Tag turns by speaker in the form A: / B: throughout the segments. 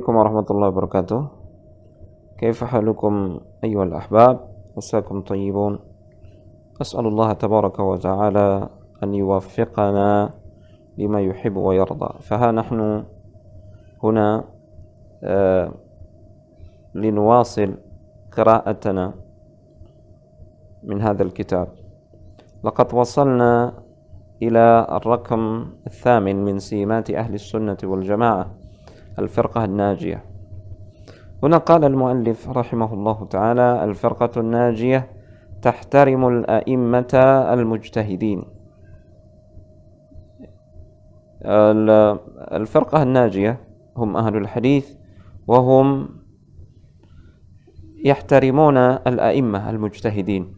A: عليكم ورحمة الله وبركاته كيف حالكم أيها الأحباب مساكم طيبون أسأل الله تبارك وتعالى أن يوفقنا لما يحب ويرضى فها نحن هنا آه لنواصل قراءتنا من هذا الكتاب لقد وصلنا إلى الرقم الثامن من سيمات أهل السنة والجماعة الفرقة الناجية هنا قال المؤلف رحمه الله تعالى الفرقة الناجية تحترم الأئمة المجتهدين الفرقة الناجية هم أهل الحديث وهم يحترمون الأئمة المجتهدين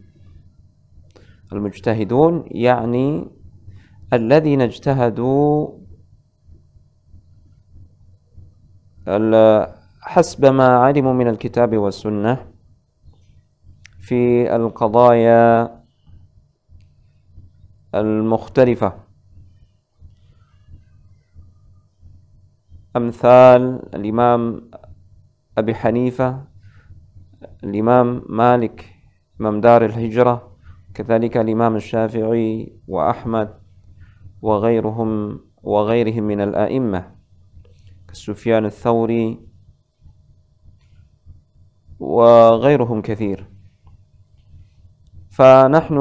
A: المجتهدون يعني الذين اجتهدوا حسب ما علموا من الكتاب والسنة في القضايا المختلفة أمثال الإمام أبي حنيفة الإمام مالك إمام دار الهجرة كذلك الإمام الشافعي وأحمد وغيرهم وغيرهم من الأئمة كسفيان الثوري وغيرهم كثير فنحن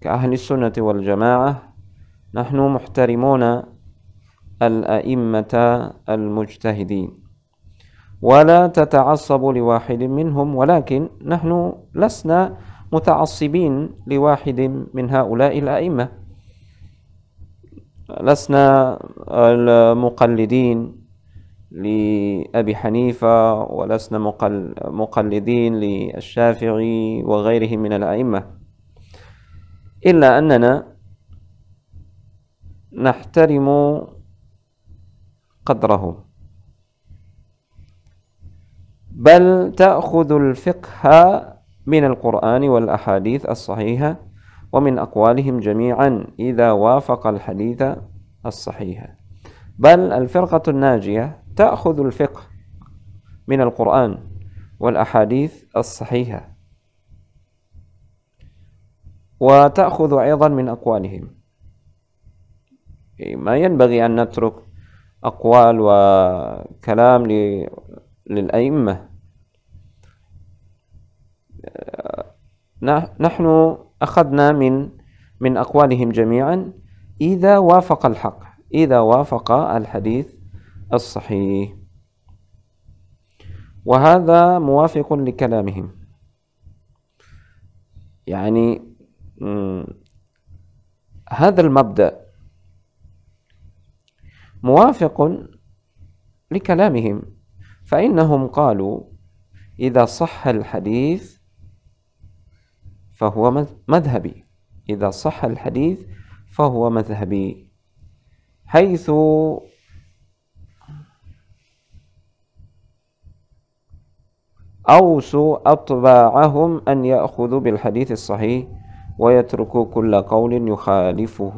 A: كأهل السنة والجماعة نحن محترمون الأئمة المجتهدين ولا تتعصب لواحد منهم ولكن نحن لسنا متعصبين لواحد من هؤلاء الأئمة لسنا المقلدين لأبي حنيفة ولسنا مقلدين للشافعي وغيرهم من الأئمة إلا أننا نحترم قدره بل تأخذ الفقه من القرآن والأحاديث الصحيحة ومن أقوالهم جميعا إذا وافق الحديث الصحيح بل الفرقة الناجية تأخذ الفقه من القرآن والأحاديث الصحيحة وتأخذ أيضا من أقوالهم إيه، ما ينبغي أن نترك أقوال وكلام للأئمة نحن أخذنا من من أقوالهم جميعا إذا وافق الحق إذا وافق الحديث الصحيح وهذا موافق لكلامهم يعني هذا المبدا موافق لكلامهم فانهم قالوا اذا صح الحديث فهو مذهبي اذا صح الحديث فهو مذهبي حيث أوصوا أطباعهم أن يأخذوا بالحديث الصحيح ويتركوا كل قول يخالفه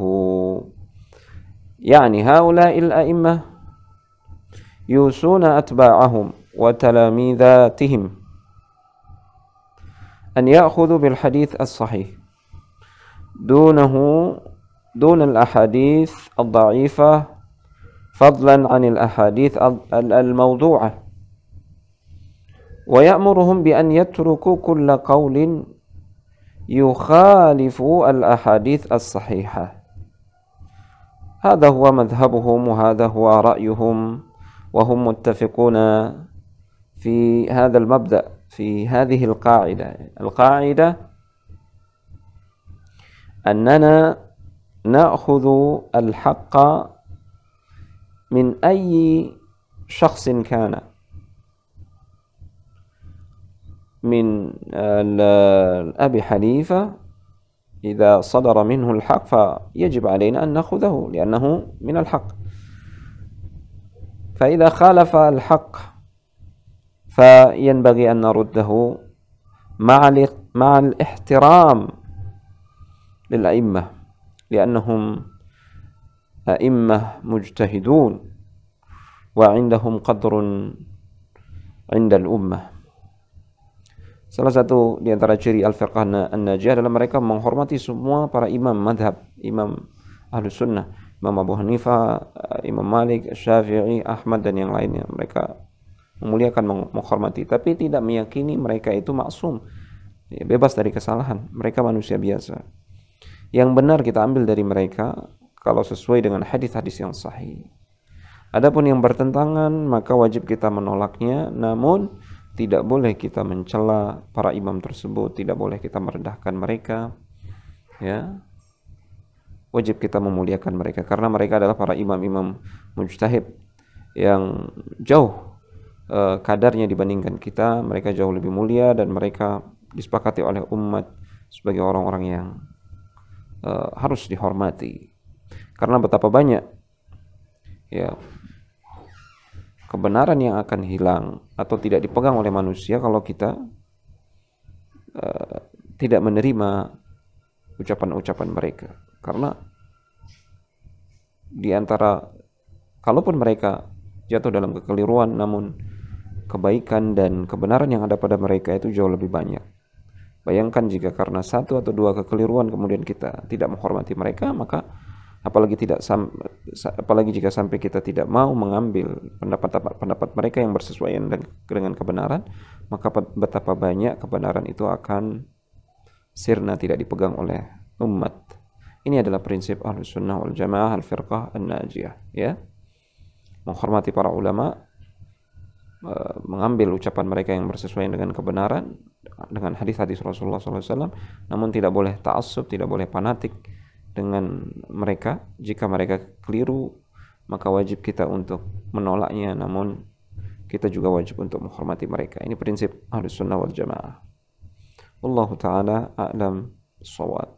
A: يعني هؤلاء الأئمة يوصون أتباعهم وتلاميذاتهم أن يأخذوا بالحديث الصحيح دونه دون الأحاديث الضعيفة فضلا عن الأحاديث الموضوعة ويأمرهم بأن يتركوا كل قول يخالف الأحاديث الصحيحة هذا هو مذهبهم وهذا هو رأيهم وهم متفقون في هذا المبدأ في هذه القاعدة القاعدة أننا نأخذ الحق من أي شخص كان من آه، أبي حنيفة إذا صدر منه الحق فيجب علينا أن نأخذه لأنه من الحق فإذا خالف الحق فينبغي أن نرده مع مع الاحترام للأئمة لأنهم أئمة مجتهدون وعندهم قدر عند الأمة Salah satu di antara ciri al faqah an-najiyah adalah mereka menghormati semua para imam madhab, imam ahlu sunnah, imam Abu Hanifah, eh, imam Malik, Syafi'i, Ahmad dan yang lainnya. Mereka memuliakan, menghormati, tapi tidak meyakini mereka itu maksum, ya, bebas dari kesalahan. Mereka manusia biasa. Yang benar kita ambil dari mereka kalau sesuai dengan hadis-hadis yang sahih. Adapun yang bertentangan maka wajib kita menolaknya, namun tidak boleh kita mencela para imam tersebut, tidak boleh kita merendahkan mereka. Ya. Wajib kita memuliakan mereka karena mereka adalah para imam-imam mujtahid yang jauh eh, kadarnya dibandingkan kita, mereka jauh lebih mulia dan mereka disepakati oleh umat sebagai orang-orang yang eh, harus dihormati. Karena betapa banyak ya kebenaran yang akan hilang atau tidak dipegang oleh manusia kalau kita uh, tidak menerima ucapan-ucapan mereka karena di antara kalaupun mereka jatuh dalam kekeliruan namun kebaikan dan kebenaran yang ada pada mereka itu jauh lebih banyak bayangkan jika karena satu atau dua kekeliruan kemudian kita tidak menghormati mereka maka apalagi tidak apalagi jika sampai kita tidak mau mengambil pendapat-pendapat mereka yang bersesuaian dengan kebenaran maka betapa banyak kebenaran itu akan sirna tidak dipegang oleh umat ini adalah prinsip ahlus sunnah wal jamaah al firqah an najiyah ya menghormati para ulama e, mengambil ucapan mereka yang bersesuaian dengan kebenaran dengan hadis-hadis Rasulullah SAW namun tidak boleh taksub tidak boleh fanatik dengan mereka. Jika mereka keliru, maka wajib kita untuk menolaknya, namun kita juga wajib untuk menghormati mereka. Ini prinsip Ahlus Sunnah wal Jamaah. Allah Ta'ala a'lam sawad.